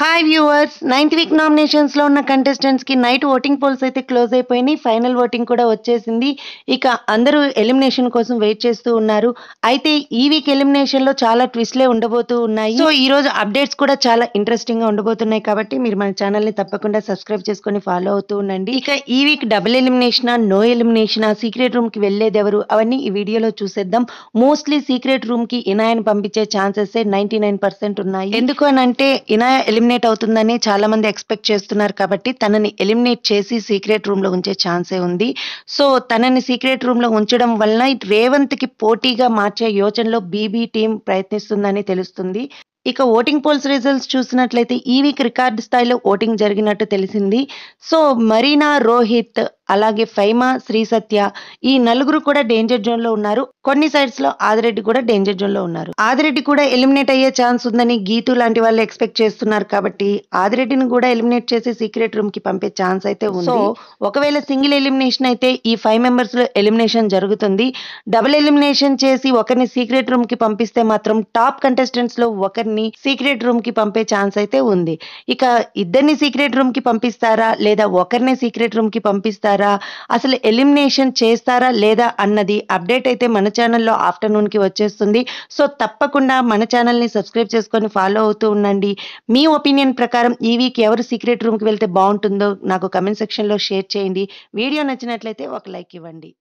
hi viewers ninth week నామినేషన్స్లో ఉన్న కంటెస్టెంట్స్కి నైట్ ఓటింగ్ పోల్స్ అయితే క్లోజ్ అయిపోయినాయి ఫైనల్ ఓటింగ్ కూడా వచ్చేసింది ఇక అందరూ ఎలిమినేషన్ కోసం వెయిట్ చేస్తూ ఉన్నారు అయితే ఈ వీక్ ఎలిమినేషన్లో చాలా ట్విస్ట్లే ఉండబోతూ ఉన్నాయి సో ఈ రోజు అప్డేట్స్ కూడా చాలా ఇంట్రెస్టింగ్గా ఉండబోతున్నాయి కాబట్టి మీరు మన ఛానల్ని తప్పకుండా సబ్స్క్రైబ్ చేసుకొని ఫాలో అవుతూ ఉండండి ఇక ఈ week double elimination no elimination secret రూమ్కి వెళ్ళేది ఎవరు అవన్నీ ఈ వీడియోలో చూసేద్దాం మోస్ట్లీ సీక్రెట్ రూమ్కి ఇనాయని పంపించే ఛాన్సెస్ నైంటీ నైన్ పర్సెంట్ ఉన్నాయి ఎందుకనంటే ఇనాయ ఎలిమినేట్ అవుతుందని మంది ఎక్స్పెక్ట్ చేస్తున్నారు కాబట్టి తనని ఎలిమినేట్ చేసి సీక్రెట్ రూమ్ లో ఉంచే ఛాన్సే ఉంది సో తనని సీక్రెట్ రూమ్ లో ఉంచడం వలన రేవంత్ కి పోటీగా మార్చే యోచనలో బీబీ టీం ప్రయత్నిస్తుందని తెలుస్తుంది ఇక ఓటింగ్ పోల్స్ రిజల్ట్స్ చూసినట్లయితే ఈ వీక్ రికార్డు స్థాయిలో ఓటింగ్ జరిగినట్టు తెలిసింది సో మరీనా రోహిత్ అలాగే ఫైమా శ్రీ సత్య ఈ నలుగురు కూడా డేంజర్ జోన్ లో ఉన్నారు కొన్ని సైడ్స్ లో ఆదిరెడ్డి కూడా డేంజర్ జోన్ లో ఉన్నారు ఆదిరెడ్డి కూడా ఎలిమినేట్ అయ్యే ఛాన్స్ ఉందని గీతు లాంటి వాళ్ళు ఎక్స్పెక్ట్ చేస్తున్నారు కాబట్టి ఆదిరెడ్డిని కూడా ఎలిమినేట్ చేసి సీక్రెట్ రూమ్ కి పంపే ఛాన్స్ అయితే ఉంది ఒకవేళ సింగిల్ ఎలిమినేషన్ అయితే ఈ ఫైవ్ మెంబర్స్ లో ఎలిమినేషన్ జరుగుతుంది డబుల్ ఎలిమినేషన్ చేసి ఒకరిని సీక్రెట్ రూమ్ కి పంపిస్తే మాత్రం టాప్ కంటెస్టెంట్స్ లో ఒకరిని సీక్రెట్ రూమ్ కి పంపే ఛాన్స్ అయితే ఉంది ఇక ఇద్దరిని సీక్రెట్ రూమ్ కి పంపిస్తారా లేదా ఒకరిని సీక్రెట్ రూమ్ కి పంపిస్తారా చేస్తారా అసలు ఎలిమినేషన్ చేస్తారా లేదా అన్నది అప్డేట్ అయితే మన ఛానల్లో ఆఫ్టర్నూన్కి వచ్చేస్తుంది సో తప్పకుండా మన ఛానల్ని సబ్స్క్రైబ్ చేసుకొని ఫాలో అవుతూ ఉండండి మీ ఒపీనియన్ ప్రకారం ఈ వీక్ ఎవరు సీక్రెట్ రూమ్కి వెళ్తే బాగుంటుందో నాకు కమెంట్ సెక్షన్లో షేర్ చేయండి వీడియో నచ్చినట్లయితే ఒక లైక్ ఇవ్వండి